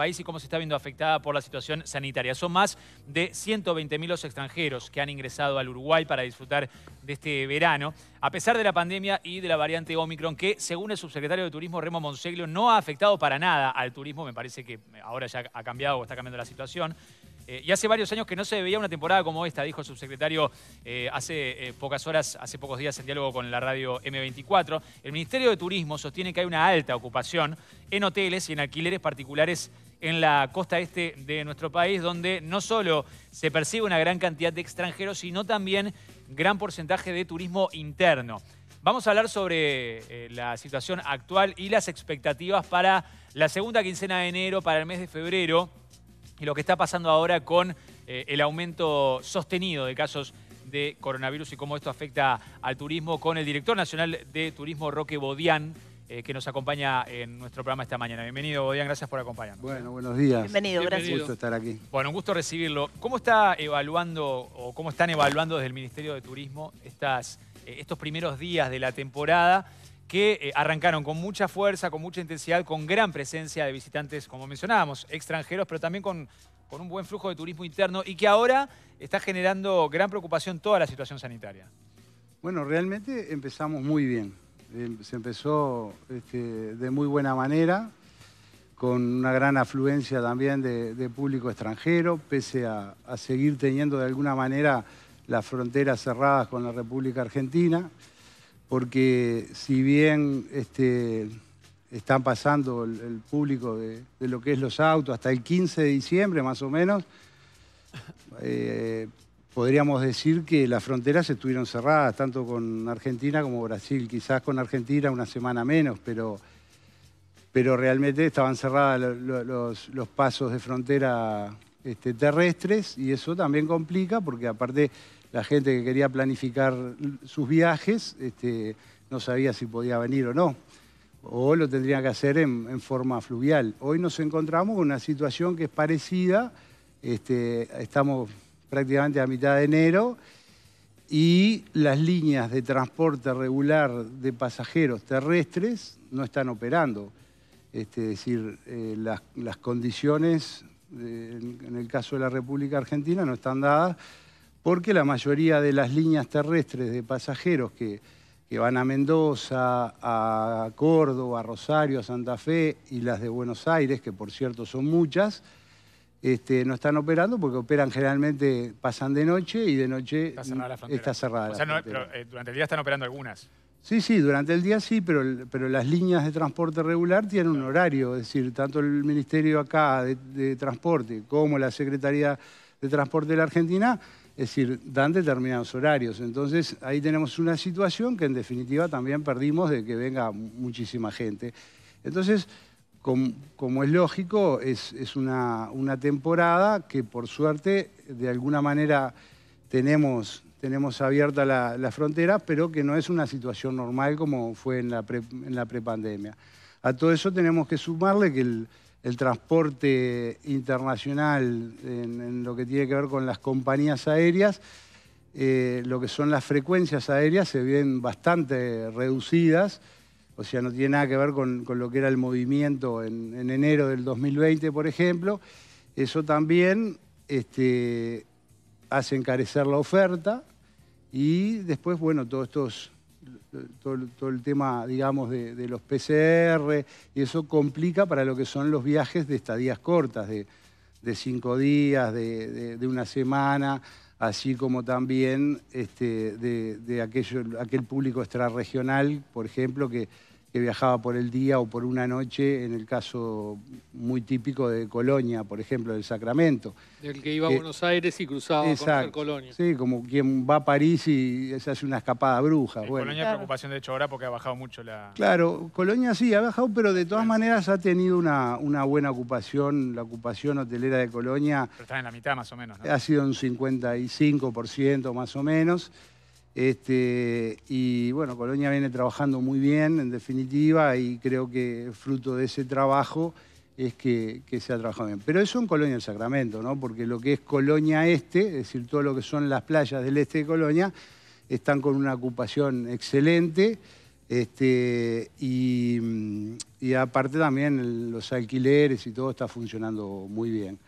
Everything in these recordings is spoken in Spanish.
país y cómo se está viendo afectada por la situación sanitaria. Son más de 120.000 los extranjeros que han ingresado al Uruguay para disfrutar de este verano, a pesar de la pandemia y de la variante Omicron, que según el subsecretario de Turismo Remo Monseglio no ha afectado para nada al turismo, me parece que ahora ya ha cambiado o está cambiando la situación. Eh, y hace varios años que no se veía una temporada como esta, dijo el subsecretario eh, hace eh, pocas horas, hace pocos días en diálogo con la radio M24. El Ministerio de Turismo sostiene que hay una alta ocupación en hoteles y en alquileres particulares en la costa este de nuestro país, donde no solo se percibe una gran cantidad de extranjeros, sino también gran porcentaje de turismo interno. Vamos a hablar sobre eh, la situación actual y las expectativas para la segunda quincena de enero, para el mes de febrero, y lo que está pasando ahora con eh, el aumento sostenido de casos de coronavirus y cómo esto afecta al turismo con el director nacional de turismo, Roque Bodián. Eh, que nos acompaña en nuestro programa esta mañana. Bienvenido, Bodian, gracias por acompañarnos. Bueno, buenos días. Bienvenido, gracias. Un gusto estar aquí. Bueno, un gusto recibirlo. ¿Cómo está evaluando o cómo están evaluando desde el Ministerio de Turismo estas, eh, estos primeros días de la temporada que eh, arrancaron con mucha fuerza, con mucha intensidad, con gran presencia de visitantes, como mencionábamos, extranjeros, pero también con, con un buen flujo de turismo interno y que ahora está generando gran preocupación toda la situación sanitaria? Bueno, realmente empezamos muy bien Em, se empezó este, de muy buena manera, con una gran afluencia también de, público extranjero, pese a, seguir teniendo de alguna manera las fronteras cerradas con la República Argentina, porque si bien este, están pasando el, público de, lo que es los autos hasta el 15 de diciembre más o menos, eh, podríamos decir que las fronteras estuvieron cerradas, tanto con Argentina como Brasil. Quizás con Argentina una semana menos, pero, pero realmente estaban cerradas los, pasos de frontera este, terrestres y eso también complica porque aparte la gente que quería planificar sus viajes este, no sabía si podía venir o no o lo tendría que hacer en, forma fluvial. Hoy nos encontramos con una situación que es parecida, este, estamos prácticamente a mitad de enero y las líneas de transporte regular de pasajeros terrestres no están operando. es decir, eh, las, condiciones, en el caso de la República Argentina, no están dadas porque la mayoría de las líneas terrestres de pasajeros que, que van a Mendoza, a Córdoba, a Rosario, a Santa Fe y las de Buenos Aires, que por cierto son muchas, este, no están operando porque operan generalmente, pasan de noche y de noche está cerrada la frontera. o sea, eh, durante el día están operando algunas. Sí, sí, durante el día sí, pero, pero las líneas de transporte regular tienen un horario, es decir, tanto el Ministerio acá de, de Transporte como la Secretaría de Transporte de la Argentina, es decir, dan determinados horarios. Entonces ahí tenemos una situación que en definitiva también perdimos de que venga muchísima gente. Entonces como, es lógico, es, una, temporada que por suerte de alguna manera tenemos, abierta la, frontera, pero que no es una situación normal como fue en la, prepandemia. A todo eso tenemos que sumarle que el, transporte internacional en, lo que tiene que ver con las compañías aéreas, eh, lo que son las frecuencias aéreas se ven bastante reducidas. O sea, no tiene nada que ver con, lo que era el movimiento en, enero del 2020, por ejemplo. Eso también este, hace encarecer la oferta y después, bueno, estos todo, el tema, digamos, de, los PCR, y eso complica para lo que son los viajes de estadías cortas, de, cinco días, de, una semana así como también este, de, aquel público extrarregional, por ejemplo, que que viajaba por el día o por una noche, en el caso muy típico de Colonia, por ejemplo, del Sacramento. Del que iba a eh, Buenos Aires y cruzaba exacto, Colonia. Sí, como quien va a París y se hace una escapada bruja. Bueno. Colonia es preocupación de hecho ahora porque ha bajado mucho la... Claro, Colonia sí, ha bajado, pero de todas maneras ha tenido una, una buena ocupación, la ocupación hotelera de Colonia... Pero está en la mitad más o menos, ¿no? Ha sido un 55% más o menos. Este, y bueno, Colonia viene trabajando muy bien, en definitiva, y creo que fruto de ese trabajo es que, se ha trabajado bien. Pero eso en Colonia del Sacramento, ¿no? Porque lo que es Colonia Este, es decir, todo lo que son las playas del este de Colonia, están con una ocupación excelente. Este, y, aparte también los alquileres y todo está funcionando muy bien.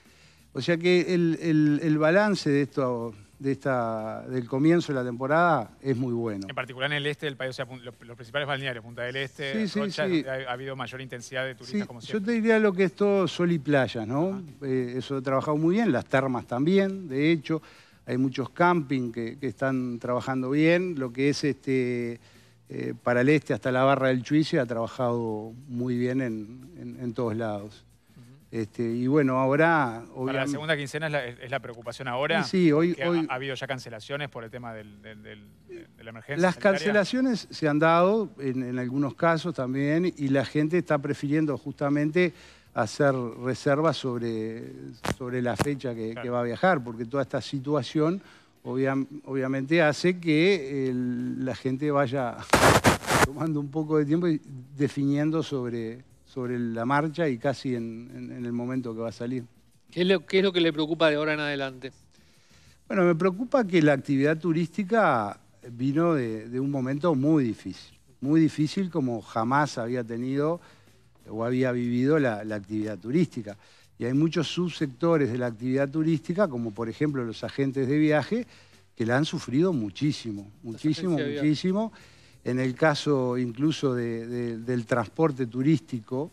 O sea que el, el balance de esto de esta, del comienzo de la temporada es muy bueno. En particular en el este del país, los, principales balnearios, Punta del Este, Rocha, Ha, habido mayor intensidad de turistas como siempre. Yo te diría lo que es todo sol y playas, ¿no? Eh, eso ha trabajado muy bien, las termas también, de hecho. Hay muchos camping que, están trabajando bien. Lo que es este... Eh, para el este hasta la barra del Chuice ha trabajado muy bien en todos lados. Este, y bueno, ahora... Para la segunda quincena es la, preocupación ahora. Sí, hoy, ha, habido ya cancelaciones por el tema de la emergencia. Las cancelaciones se han dado en, algunos casos también y la gente está prefiriendo justamente hacer reservas sobre, sobre la fecha que, va a viajar, porque toda esta situación obviamente hace que la gente vaya tomando un poco de tiempo y definiendo sobre sobre la marcha y casi en, el momento que va a salir. ¿Qué es, lo, es lo que le preocupa de ahora en adelante? Bueno, me preocupa que la actividad turística vino de, un momento muy difícil, muy difícil como jamás había tenido o había vivido la, actividad turística. Y hay muchos subsectores de la actividad turística, como por ejemplo los agentes de viaje, que la han sufrido muchísimo, muchísimo, muchísimo en el caso incluso del transporte turístico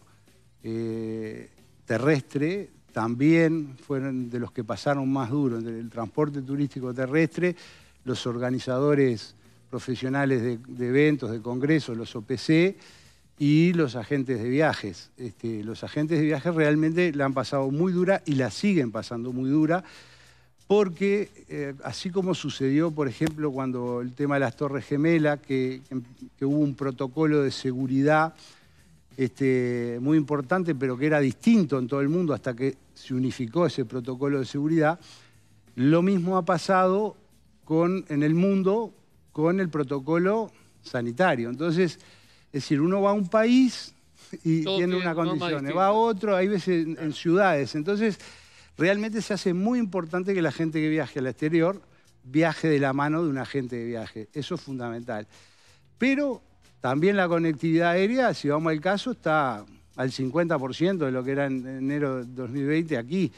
eh, terrestre, también fueron de los que pasaron más duro. Entre el transporte turístico terrestre, los organizadores profesionales de, eventos, de congresos, los OPC, y los agentes de viajes. Este, los agentes de viajes realmente la han pasado muy dura y la siguen pasando muy dura porque eh, así como sucedió, por ejemplo, cuando el tema de las Torres Gemelas, que, hubo un protocolo de seguridad este, muy importante, pero que era distinto en todo el mundo hasta que se unificó ese protocolo de seguridad, lo mismo ha pasado con, en el mundo con el protocolo sanitario. Entonces, es decir, uno va a un país y tiene una condición, ¿eh? va a otro, hay veces en, en ciudades. Entonces, realmente se hace muy importante que la gente que viaje al exterior viaje de la mano de un agente de viaje. Eso es fundamental. Pero también la conectividad aérea, si vamos al caso, está al 50% de lo que era en enero de 2020 aquí.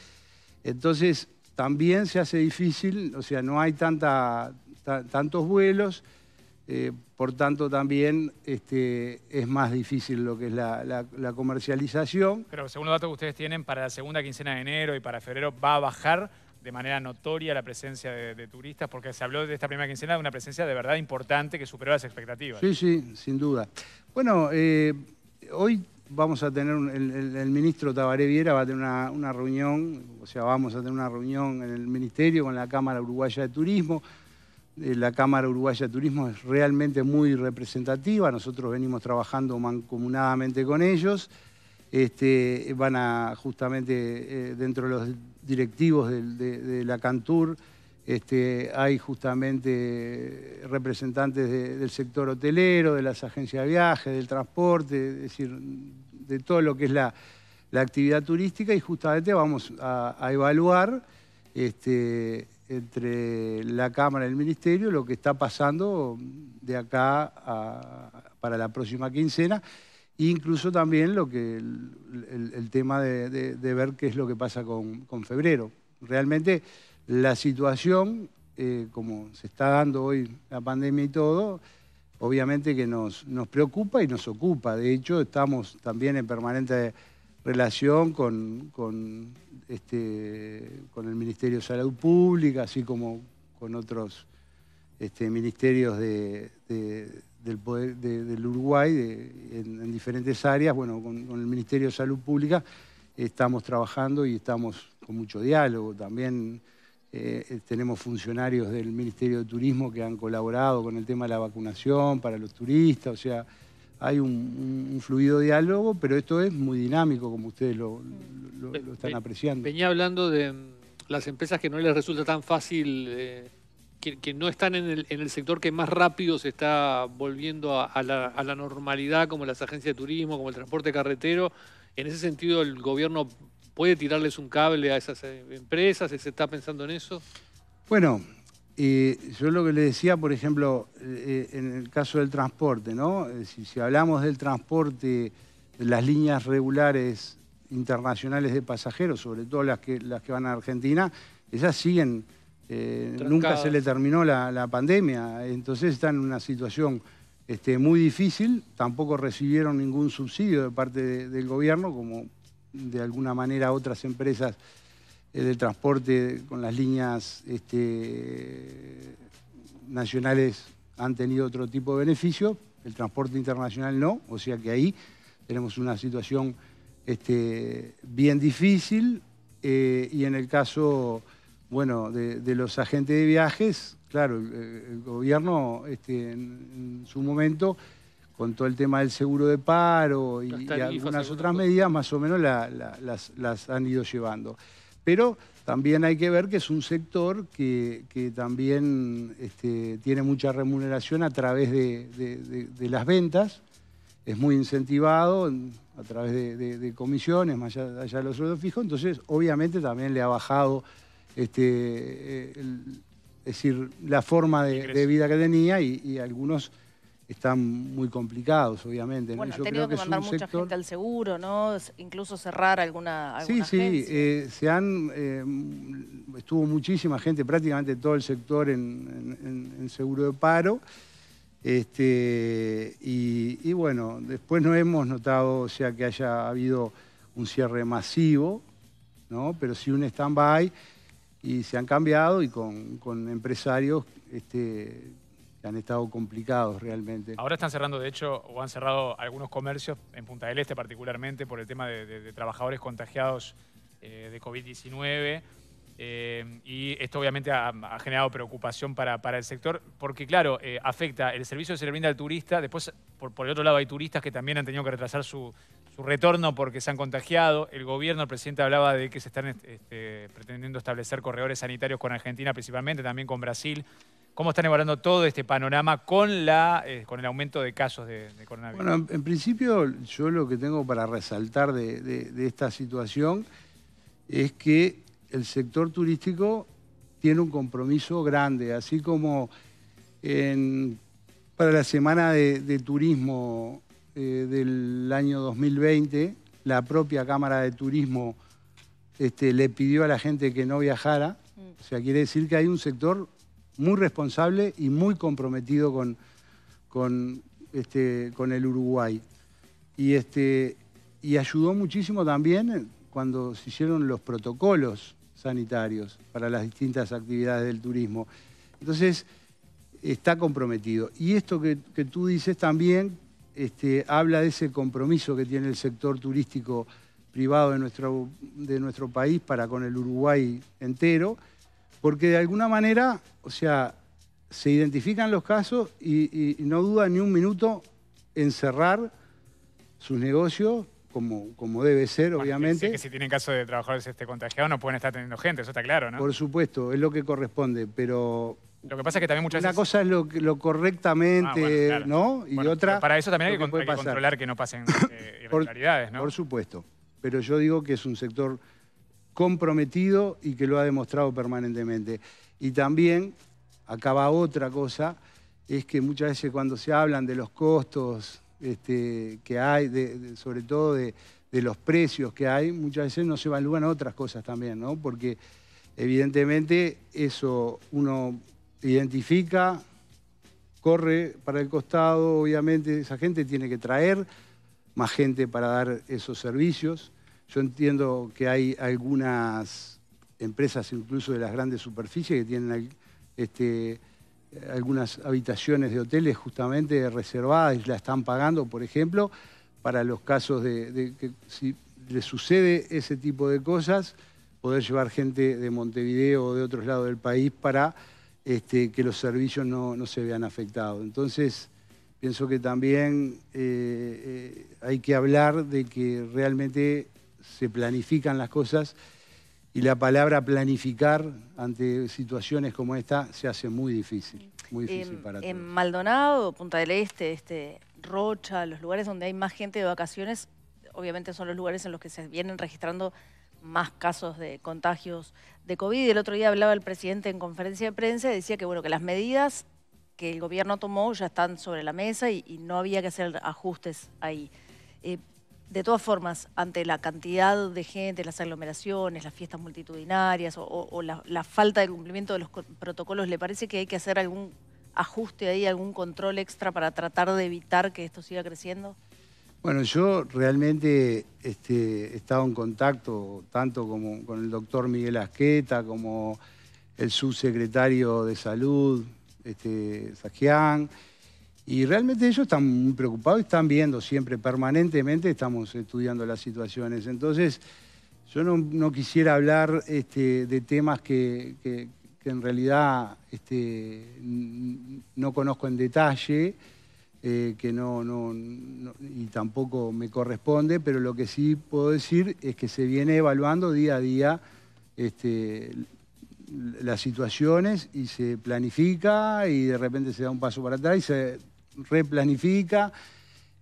Entonces, también se hace difícil, o sea, no hay tantos vuelos. Eh, por tanto, también este, es más difícil lo que es la, comercialización. Pero según los datos que ustedes tienen, para la segunda quincena de enero y para febrero va a bajar de manera notoria la presencia de, turistas, porque se habló de esta primera quincena de una presencia de verdad importante que superó las expectativas. Sí, sí, sin duda. Bueno, eh, hoy vamos a tener, el, ministro Tabaré Viera va a tener una reunión, o sea, vamos a tener una reunión en el ministerio con la Cámara Uruguaya de Turismo, eh, la Cámara Uruguaya de Turismo es realmente muy representativa, nosotros venimos trabajando mancomunadamente con ellos. Este, van a justamente eh, dentro de los directivos de, la Cantur, este, hay justamente representantes del sector hotelero, de las agencias de viaje, del transporte, es decir, de todo lo que es la, actividad turística y justamente vamos a, evaluar este, entre la Cámara y el Ministerio lo que está pasando de acá para la próxima quincena, incluso también lo que el, tema de, ver qué es lo que pasa con, febrero. Realmente la situación, eh, como se está dando hoy la pandemia y todo, obviamente que nos, nos preocupa y nos ocupa. De hecho, estamos también en permanente relación con, este, con el Ministerio de Salud Pública, así como con otros este, ministerios del, poder, del, Uruguay en, diferentes áreas. Bueno, con, el Ministerio de Salud Pública estamos trabajando y estamos con mucho diálogo. También eh, tenemos funcionarios del Ministerio de Turismo que han colaborado con el tema de la vacunación para los turistas, o sea hay un, fluido diálogo, pero esto es muy dinámico, como ustedes lo, están apreciando. Venía hablando de mm, las empresas que no les resulta tan fácil, eh, que, no están en el, sector que más rápido se está volviendo a, la, a la normalidad, como las agencias de turismo, como el transporte carretero. En ese sentido, el gobierno puede tirarles un cable a esas eh, empresas, se está pensando en eso. Bueno, yo lo que le decía, por ejemplo, eh, eh, en el caso del transporte, ¿no? Eh, si, hablamos del transporte, las líneas regulares internacionales de pasajeros, sobre todo las que, las que van a Argentina, ellas siguen, nunca se le terminó la, pandemia, entonces están en una situación este, muy difícil, tampoco recibieron ningún subsidio de parte del gobierno, como de alguna manera otras empresas eh, del transporte con las líneas este, nacionales han tenido otro tipo de beneficio, el transporte internacional no, o sea que ahí tenemos una situación este, bien difícil eh, y en el caso bueno, de, los agentes de viajes, claro, el, gobierno este, en, su momento, con todo el tema del seguro de paro y, y algunas otras medidas, más o menos las han ido llevando. Pero también hay que ver que es un sector que, también este, tiene mucha remuneración a través de, las ventas, es muy incentivado a través de, comisiones, más allá, de los sueldos fijos, entonces obviamente también le ha bajado este, decir, la forma de, vida que tenía y, algunos están muy complicados, obviamente. Bueno, Yo creo que, que mandar mucha gente al seguro, ¿no? Incluso cerrar alguna, Sí, sí, eh, se han... Eh, estuvo muchísima gente, prácticamente todo el sector en, seguro de paro. Este, y, bueno, después no hemos notado, o sea, que haya habido un cierre masivo, ¿no? Pero sí un stand-by y se han cambiado y con, empresarios este, han estado complicados realmente. Ahora están cerrando, de hecho, o han cerrado algunos comercios, en Punta del Este particularmente, por el tema de, trabajadores contagiados eh, de COVID-19. Eh, y esto obviamente ha, generado preocupación para, el sector, porque claro, eh, afecta el servicio de se brinda al turista, después por, el otro lado hay turistas que también han tenido que retrasar su, retorno porque se han contagiado, el gobierno, el presidente hablaba de que se están este, pretendiendo establecer corredores sanitarios con Argentina principalmente, también con Brasil. ¿Cómo están evaluando todo este panorama con, la, eh, con el aumento de casos de, coronavirus? Bueno, en, principio yo lo que tengo para resaltar de, esta situación es que el sector turístico tiene un compromiso grande, así como para la semana de, turismo eh, del año 2020, la propia Cámara de Turismo este, le pidió a la gente que no viajara, mm. o sea, quiere decir que hay un sector muy responsable y muy comprometido con, este, el Uruguay. Y, este, y ayudó muchísimo también cuando se hicieron los protocolos sanitarios para las distintas actividades del turismo. Entonces, está comprometido. Y esto que, tú dices también este, habla de ese compromiso que tiene el sector turístico privado de nuestro, de nuestro país para con el Uruguay entero porque de alguna manera, o sea, se identifican los casos y, no duda ni un minuto en cerrar sus negocios como, como debe ser, obviamente. que si tienen casos de trabajadores este, contagiados no pueden estar teniendo gente, eso está claro, ¿no? Por supuesto, es lo que corresponde, pero... Lo que pasa es que también muchas una veces... Una cosa es lo, correctamente, ah, ¿no? Y otra... Para eso también hay que, controlar que no pasen eh, irregularidades, ¿no? Por supuesto, pero yo digo que es un sector comprometido y que lo ha demostrado permanentemente. Y también, acaba otra cosa, es que muchas veces cuando se hablan de los costos este, que hay, sobre todo de, de, los precios que hay, muchas veces no se evalúan otras cosas también, ¿no? Porque evidentemente eso uno identifica, corre para el costado, obviamente esa gente tiene que traer más gente para dar esos servicios. Yo entiendo que hay algunas empresas, incluso de las grandes superficies, que tienen este, algunas habitaciones de hoteles justamente reservadas y la están pagando, por ejemplo, para los casos de, que si le sucede ese tipo de cosas, poder llevar gente de Montevideo o de otros lados del país para este, que los servicios no, se vean afectados. Entonces, pienso que también eh, eh, hay que hablar de que realmente se planifican las cosas y la palabra planificar ante situaciones como esta se hace muy difícil, muy difícil en, para Maldonado, Punta del Este, este, Rocha, los lugares donde hay más gente de vacaciones, obviamente son los lugares en los que se vienen registrando más casos de contagios de COVID. El otro día hablaba el presidente en conferencia de prensa y decía que, bueno, que las medidas que el gobierno tomó ya están sobre la mesa y, no había que hacer ajustes ahí. Eh, de todas formas, ante la cantidad de gente, las aglomeraciones, las fiestas multitudinarias o, la, falta de cumplimiento de los protocolos, ¿le parece que hay que hacer algún ajuste ahí, algún control extra para tratar de evitar que esto siga creciendo? Bueno, yo realmente este, he estado en contacto tanto como con el doctor Miguel Asqueta, como el subsecretario de Salud, este, y realmente ellos están muy preocupados y están viendo siempre, permanentemente estamos estudiando las situaciones. Entonces, yo no, quisiera hablar este, de temas que, en realidad este, no conozco en detalle, eh, que no, y tampoco me corresponde, pero lo que sí puedo decir es que se viene evaluando día a día este, las situaciones y se planifica y de repente se da un paso para atrás y se replanifica.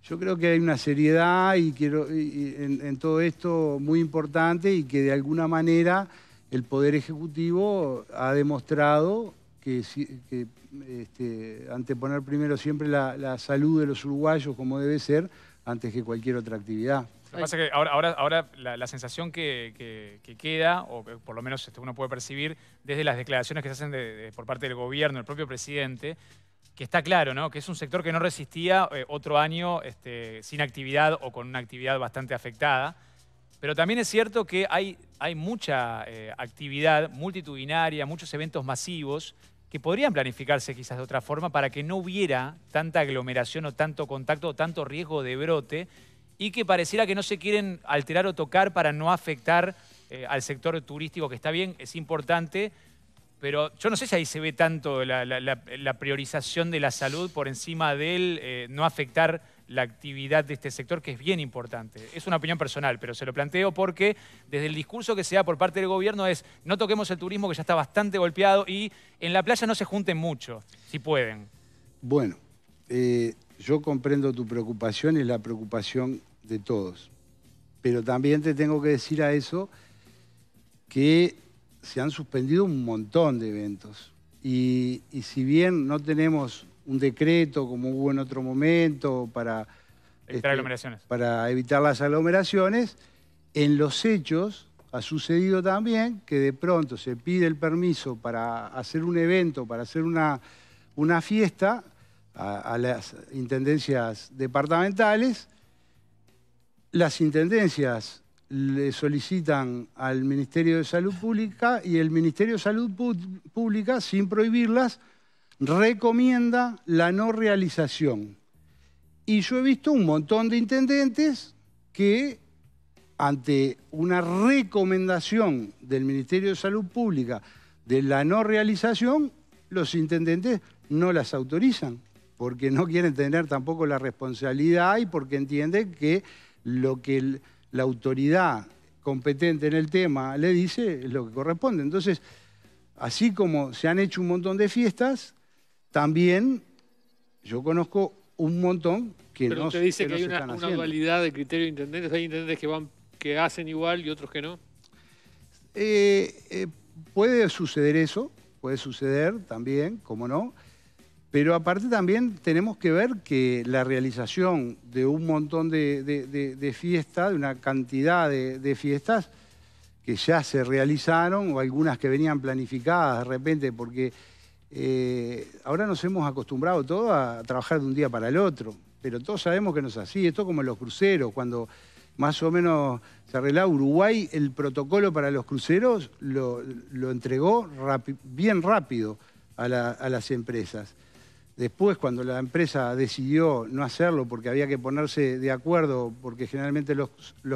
Yo creo que hay una seriedad y quiero, en, todo esto muy importante y que de alguna manera el Poder Ejecutivo ha demostrado que, este, anteponer primero siempre la, salud de los uruguayos como debe ser antes que cualquier otra actividad. Lo que pasa que ahora, ahora, ahora la, sensación que, queda, o por lo menos este, uno puede percibir desde las declaraciones que se hacen por parte del gobierno, el propio presidente, que está claro, ¿no? que es un sector que no resistía eh, otro año este, sin actividad o con una actividad bastante afectada. Pero también es cierto que hay, mucha eh, actividad multitudinaria, muchos eventos masivos que podrían planificarse quizás de otra forma para que no hubiera tanta aglomeración o tanto contacto o tanto riesgo de brote y que pareciera que no se quieren alterar o tocar para no afectar eh, al sector turístico, que está bien, es importante, pero yo no sé si ahí se ve tanto la, priorización de la salud por encima del eh, no afectar la actividad de este sector, que es bien importante. Es una opinión personal, pero se lo planteo porque desde el discurso que se da por parte del gobierno es no toquemos el turismo que ya está bastante golpeado y en la playa no se junten mucho, si pueden. Bueno, eh, yo comprendo tu preocupación y la preocupación de todos, pero también te tengo que decir a eso que se han suspendido un montón de eventos. Y, si bien no tenemos un decreto como hubo en otro momento para evitar, este, Para evitar las aglomeraciones, en los hechos ha sucedido también que de pronto se pide el permiso para hacer un evento, para hacer una, una fiesta a las intendencias departamentales. Las intendencias le solicitan al Ministerio de Salud Pública y el Ministerio de Salud Pública, sin prohibirlas, recomienda la no realización. Y yo he visto un montón de intendentes que, ante una recomendación del Ministerio de Salud Pública de la no realización, los intendentes no las autorizan, porque no quieren tener tampoco la responsabilidad y porque entienden que lo que... El, la autoridad competente en el tema le dice, lo que corresponde. Entonces, así como se han hecho un montón de fiestas, también yo conozco un montón que Pero no se dice que, hay una, una de criterio de intendentes. Hay intendentes que, van, que hacen igual y otros que no. Eh, eh, puede suceder eso, puede suceder también, cómo no. Pero aparte también tenemos que ver que la realización de un montón de, fiestas, de una cantidad de, fiestas que ya se realizaron o algunas que venían planificadas de repente, porque eh, ahora nos hemos acostumbrado todos a trabajar de un día para el otro, pero todos sabemos que no es así. Esto como los cruceros, cuando más o menos se arreglaba Uruguay, el protocolo para los cruceros lo, entregó bien rápido a las empresas. Después, cuando la empresa decidió no hacerlo porque había que ponerse de acuerdo, porque generalmente los,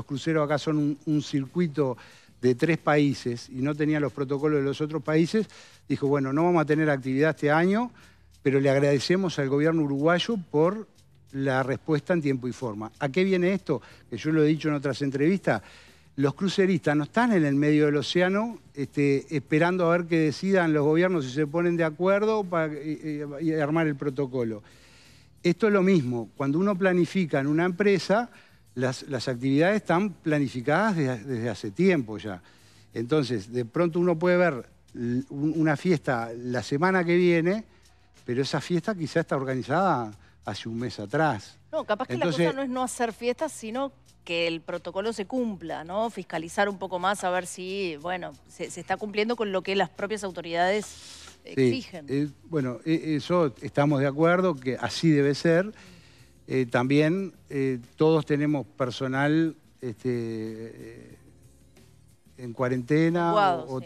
cruceros acá son un, un, circuito de tres países y no tenían los protocolos de los otros países, dijo, bueno, no vamos a tener actividad este año, pero le agradecemos al gobierno uruguayo por la respuesta en tiempo y forma. ¿A qué viene esto? Que yo lo he dicho en otras entrevistas, los cruceristas no están en el medio del océano este, esperando a ver qué decidan los gobiernos si se ponen de acuerdo para armar el protocolo. Esto es lo mismo, cuando uno planifica en una empresa, las, actividades están planificadas desde, hace tiempo ya. Entonces, de pronto uno puede ver una fiesta la semana que viene, pero esa fiesta quizá está organizada hace un mes atrás. No, capaz que la cosa no es no hacer fiestas, sino que el protocolo se cumpla, ¿no? Fiscalizar un poco más a ver si, bueno, se, está cumpliendo con lo que las propias autoridades exigen. Eh, bueno, e, eso estamos de acuerdo, que así debe ser. Eh, también eh, todos tenemos personal este, en cuarentena o,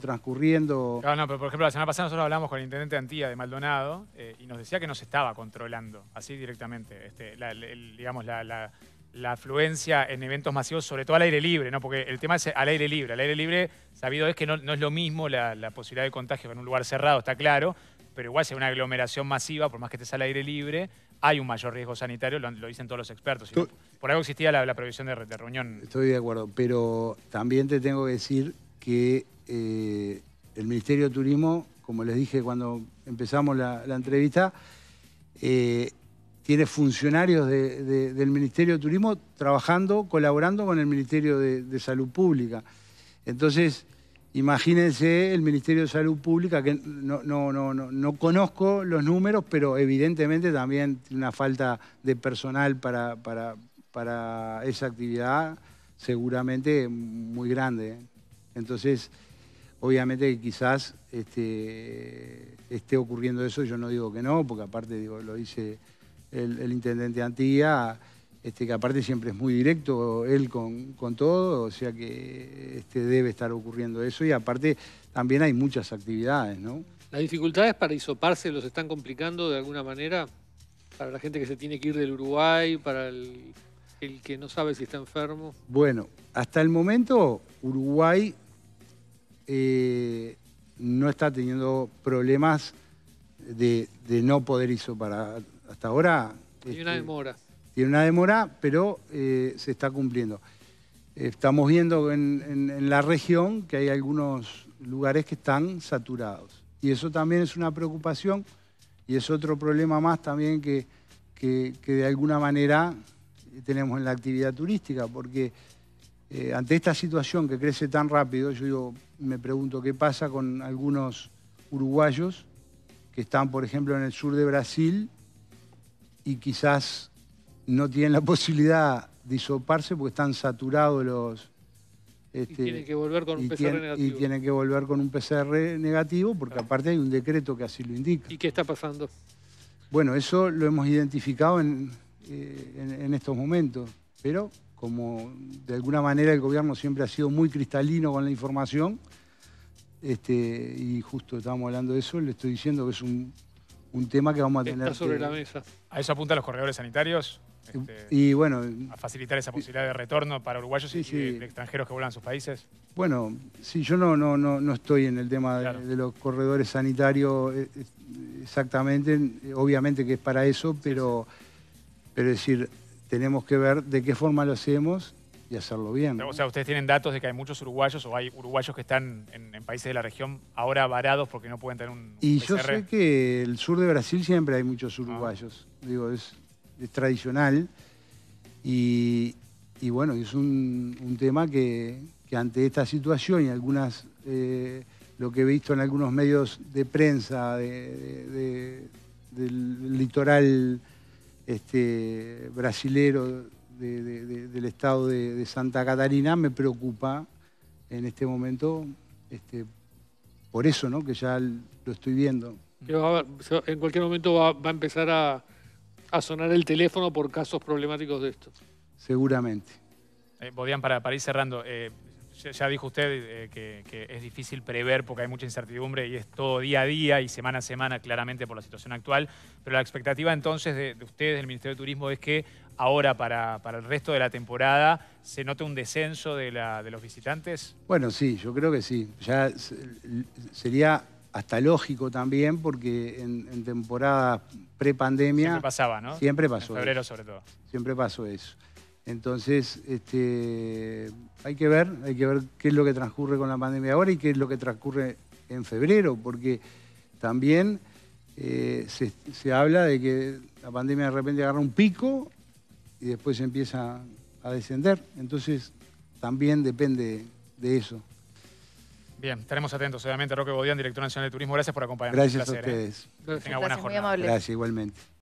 transcurriendo... Claro, no, pero por ejemplo la semana pasada nosotros hablamos con el intendente Antía de Maldonado y nos decía que no se estaba controlando así directamente, este, digamos, la la afluencia en eventos masivos, sobre todo al aire libre, ¿no? Porque el tema es al aire libre. Al aire libre, sabido es que no, es lo mismo la, posibilidad de contagio en un lugar cerrado, está claro, pero igual si hay una aglomeración masiva, por más que estés al aire libre, hay un mayor riesgo sanitario, lo, dicen todos los expertos. por algo existía la, prohibición de, reunión. Estoy de acuerdo, pero también te tengo que decir que eh, el Ministerio de Turismo, como les dije cuando empezamos la, entrevista, eh, tiene funcionarios del Ministerio de Turismo trabajando, colaborando con el Ministerio de, Salud Pública. Entonces, imagínense el Ministerio de Salud Pública, que no, no, no, conozco los números, pero evidentemente también tiene una falta de personal para, para, esa actividad seguramente muy grande. ¿eh? Entonces, obviamente quizás este, esté ocurriendo eso, yo no digo que no, porque aparte digo, lo dice el, intendente Antía, este, que aparte siempre es muy directo él con, todo, o sea que este, debe estar ocurriendo eso y aparte también hay muchas actividades, ¿no? ¿Las dificultades para isoparse los están complicando de alguna manera? Para la gente que se tiene que ir del Uruguay, para el, que no sabe si está enfermo. Bueno, hasta el momento Uruguay eh, no está teniendo problemas de, no poder isoparar hasta ahora... tiene una este, demora. Tiene una demora, pero eh, se está cumpliendo. Estamos viendo en, la región que hay algunos lugares que están saturados. Y eso también es una preocupación y es otro problema más también que, de alguna manera tenemos en la actividad turística, porque eh, ante esta situación que crece tan rápido, yo me pregunto qué pasa con algunos uruguayos que están, por ejemplo, en el sur de Brasil y quizás no tienen la posibilidad de isoparse porque están saturados los... y este, tienen que volver con un PCR negativo. Y tienen que volver con un PCR negativo porque aparte hay un decreto que así lo indica. ¿Y qué está pasando? Bueno, eso lo hemos identificado eh, en, estos momentos, pero como de alguna manera el gobierno siempre ha sido muy cristalino con la información, este, y justo estábamos hablando de eso, le estoy diciendo que es un un tema que vamos a tener. Está sobre la mesa. A eso apuntan los corredores sanitarios. Este, y bueno. A facilitar esa posibilidad de retorno para uruguayos y extranjeros que vuelan a sus países. Bueno, sí, yo no, no, no, no estoy en el tema de, los corredores sanitarios eh, exactamente. Obviamente que es para eso, pero, pero es decir, tenemos que ver de qué forma lo hacemos y hacerlo bien. O sea, ustedes tienen datos de que hay muchos uruguayos o hay uruguayos que están en, países de la región ahora varados porque no pueden tener un, Y yo sé que el sur de Brasil siempre hay muchos ah. uruguayos. Digo, es, es tradicional. Y, bueno, es un, tema que, ante esta situación y algunas... Eh, lo que he visto en algunos medios de prensa del litoral este, brasilero del estado de, Santa Catarina me preocupa en este momento, este, por eso, ¿no? Que ya lo estoy viendo. en cualquier momento va, a empezar a, sonar el teléfono por casos problemáticos de esto. Seguramente. Eh, para, ir cerrando, eh, ya, dijo usted eh, que, es difícil prever porque hay mucha incertidumbre y es todo día a día y semana a semana claramente por la situación actual, pero la expectativa entonces de, de ustedes, del Ministerio de Turismo, es que ahora para, el resto de la temporada se note un descenso de, la, de los visitantes. Bueno, sí, yo creo que sí. Ya sería hasta lógico también, porque en, en temporadas prepandemia. Siempre pasaba, ¿no? Siempre pasó. febrero sobre todo. Siempre pasó eso. Entonces, este, hay que ver, hay que ver qué es lo que transcurre con la pandemia ahora y qué es lo que transcurre en febrero, porque también eh, se, habla de que la pandemia de repente agarra un pico y después empieza a descender. Entonces, también depende de eso. Bien, estaremos atentos, obviamente. Roque Bodián, director nacional de turismo, gracias por acompañarnos. Gracias a ¿eh? ustedes. Tenga buena jornada. Gracias, igualmente.